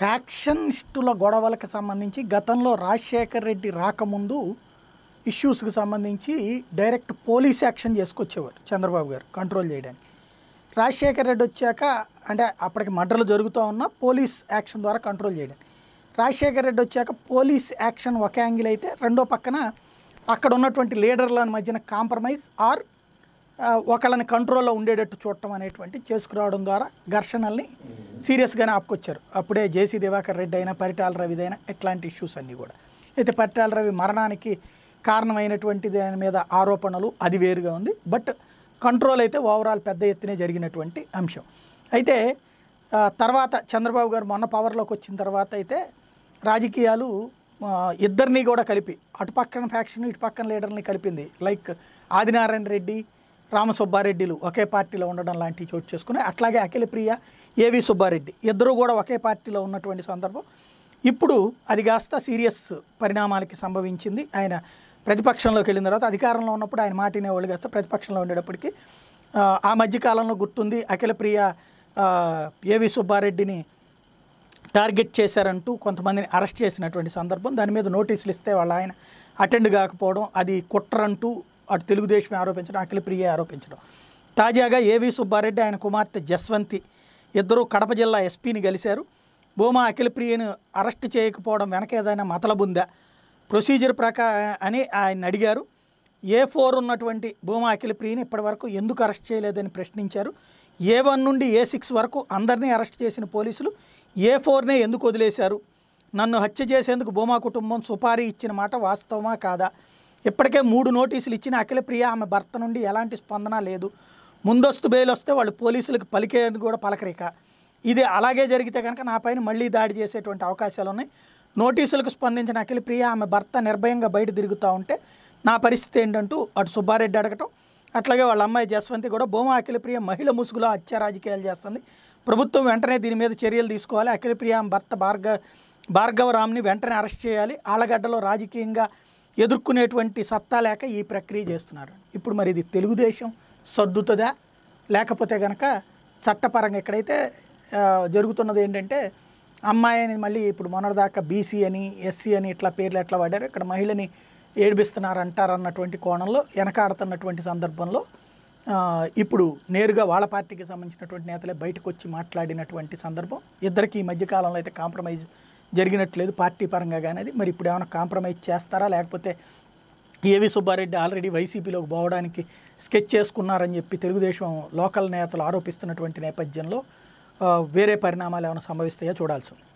ఫ్యాక్షనిస్టుల గొడవలకు సంబంధించి గతంలో రాజశేఖర్ రెడ్డి రాకముందు ఇష్యూస్కి సంబంధించి డైరెక్ట్ పోలీస్ యాక్షన్ చేసుకొచ్చేవారు చంద్రబాబు గారు కంట్రోల్ చేయడానికి రాజశేఖర్ రెడ్డి వచ్చాక అంటే అప్పటికి మడ్రలు జరుగుతూ ఉన్నా పోలీస్ యాక్షన్ ద్వారా కంట్రోల్ చేయడానికి రాజశేఖర్ రెడ్డి వచ్చాక పోలీస్ యాక్షన్ ఒక యాంగిల్ అయితే రెండో పక్కన అక్కడ ఉన్నటువంటి లీడర్ల మధ్యన కాంప్రమైజ్ ఆర్ ఒకళ్ళని కంట్రోల్లో ఉండేటట్టు చూడటం అనేటువంటి చేసుకురావడం ద్వారా ఘర్షణల్ని సీరియస్గానే ఆపుకొచ్చారు అప్పుడే జేసీ దివాకర్ రెడ్డి అయినా పరిటాల రవిదైనా ఇట్లాంటి ఇష్యూస్ అన్నీ కూడా అయితే పరిటాల రవి మరణానికి కారణమైనటువంటి దాని మీద ఆరోపణలు అది వేరుగా ఉంది బట్ కంట్రోల్ అయితే ఓవరాల్ పెద్ద ఎత్తునే జరిగినటువంటి అంశం అయితే తర్వాత చంద్రబాబు గారు మొన్న పవర్లోకి వచ్చిన తర్వాత అయితే రాజకీయాలు ఇద్దరిని కూడా కలిపి అటుపక్కన ఫ్యాక్షన్ ఇటు పక్కన లీడర్ని కలిపింది లైక్ ఆదినారాయణ రెడ్డి రామసుబ్బారెడ్డిలు ఒకే పార్టీలో ఉండడం లాంటివి చోటు చేసుకుని అట్లాగే ప్రియ ఏవి సుబ్బారెడ్డి ఇద్దరు కూడా ఒకే పార్టీలో ఉన్నటువంటి సందర్భం ఇప్పుడు అది కాస్త సీరియస్ పరిణామాలకి సంభవించింది ఆయన ప్రతిపక్షంలోకి వెళ్ళిన తర్వాత అధికారంలో ఉన్నప్పుడు ఆయన మాట వినేవాళ్ళు కాస్త ప్రతిపక్షంలో ఉండేటప్పటికీ ఆ మధ్యకాలంలో గుర్తుంది ప్రియ ఏవి సుబ్బారెడ్డిని టార్గెట్ చేశారంటూ కొంతమందిని అరెస్ట్ చేసినటువంటి సందర్భం దాని మీద నోటీసులు ఇస్తే వాళ్ళు ఆయన అటెండ్ కాకపోవడం అది కుట్రంటూ అటు తెలుగుదేశమే ఆరోపించడం అఖిల ప్రియ ఆరోపించడం తాజాగా ఏవి సుబ్బారెడ్డి ఆయన కుమార్తె జస్వంతి ఇద్దరు కడప జిల్లా ఎస్పీని కలిశారు భూమా అఖిల ప్రియను అరెస్ట్ చేయకపోవడం వెనక ఏదైనా మతలబుందా ప్రొసీజర్ ప్రకా అని ఆయన అడిగారు ఏ ఫోర్ ఉన్నటువంటి భూమా అఖిల ప్రియని ఇప్పటివరకు ఎందుకు అరెస్ట్ చేయలేదని ప్రశ్నించారు ఏ వన్ నుండి ఏ సిక్స్ వరకు అందరినీ అరెస్ట్ చేసిన పోలీసులు ఏ ఫోర్నే ఎందుకు వదిలేశారు నన్ను హత్య చేసేందుకు భూమా కుటుంబం సుపారీ ఇచ్చిన మాట వాస్తవమా కాదా ఇప్పటికే మూడు నోటీసులు ఇచ్చిన ప్రియ ఆమె భర్త నుండి ఎలాంటి స్పందన లేదు ముందస్తు బెయిల్ వస్తే వాళ్ళు పోలీసులకు పలికే కూడా పలకరిక ఇది అలాగే జరిగితే కనుక నా పైన మళ్ళీ దాడి చేసేటువంటి అవకాశాలు ఉన్నాయి నోటీసులకు స్పందించిన ప్రియ ఆమె భర్త నిర్భయంగా బయట తిరుగుతూ ఉంటే నా పరిస్థితి ఏంటంటూ అటు సుబ్బారెడ్డి అడగటం అట్లాగే వాళ్ళ అమ్మాయి జస్వంతి కూడా భూమా ప్రియ మహిళ ముసుగులో హత్య రాజకీయాలు చేస్తుంది ప్రభుత్వం వెంటనే దీని మీద చర్యలు తీసుకోవాలి అఖిలప్రియ ఆమె భర్త భార్గ భార్గవరామ్ని వెంటనే అరెస్ట్ చేయాలి ఆలగడ్డలో రాజకీయంగా ఎదుర్కొనేటువంటి సత్తా లేక ఈ ప్రక్రియ చేస్తున్నారు ఇప్పుడు మరి ఇది తెలుగుదేశం సర్దుతుందా లేకపోతే కనుక చట్టపరంగా ఎక్కడైతే జరుగుతున్నది ఏంటంటే అమ్మాయి అని మళ్ళీ ఇప్పుడు మొన్నటిదాకా బీసీ అని ఎస్సీ అని ఇట్లా పేర్లు ఎట్లా పడ్డారు ఇక్కడ మహిళని ఏడిపిస్తున్నారు కోణంలో వెనకాడుతున్నటువంటి సందర్భంలో ఇప్పుడు నేరుగా వాళ్ళ పార్టీకి సంబంధించినటువంటి నేతలే బయటకు వచ్చి మాట్లాడినటువంటి సందర్భం ఇద్దరికి ఈ మధ్యకాలంలో అయితే కాంప్రమైజ్ జరిగినట్లేదు పార్టీ పరంగా కానీ అది మరి ఇప్పుడు ఏమైనా కాంప్రమైజ్ చేస్తారా లేకపోతే ఏవి సుబ్బారెడ్డి ఆల్రెడీ వైసీపీలోకి పోవడానికి స్కెచ్ చేసుకున్నారని చెప్పి తెలుగుదేశం లోకల్ నేతలు ఆరోపిస్తున్నటువంటి నేపథ్యంలో వేరే పరిణామాలు ఏమైనా సంభవిస్తాయో చూడాల్సి ఉంది